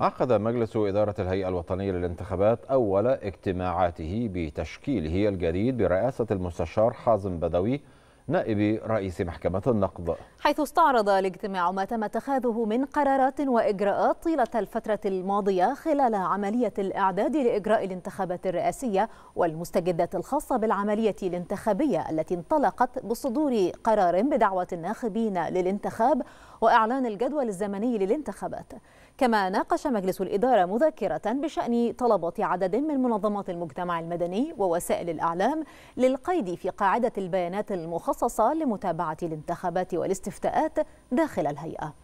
عقد مجلس إدارة الهيئة الوطنية للانتخابات أول اجتماعاته بتشكيله الجديد برئاسة المستشار حازم بدوي نائب رئيس محكمة النقض حيث استعرض الاجتماع ما تم اتخاذه من قرارات وإجراءات طيلة الفترة الماضية خلال عملية الإعداد لإجراء الانتخابات الرئاسية والمستجدات الخاصة بالعملية الانتخابية التي انطلقت بصدور قرار بدعوة الناخبين للانتخاب وإعلان الجدول الزمني للانتخابات كما ناقش مجلس الإدارة مذكرة بشأن طلبة عدد من منظمات المجتمع المدني ووسائل الإعلام للقيد في قاعدة البيانات المخصصة لمتابعة الانتخابات والاستفتاءات داخل الهيئة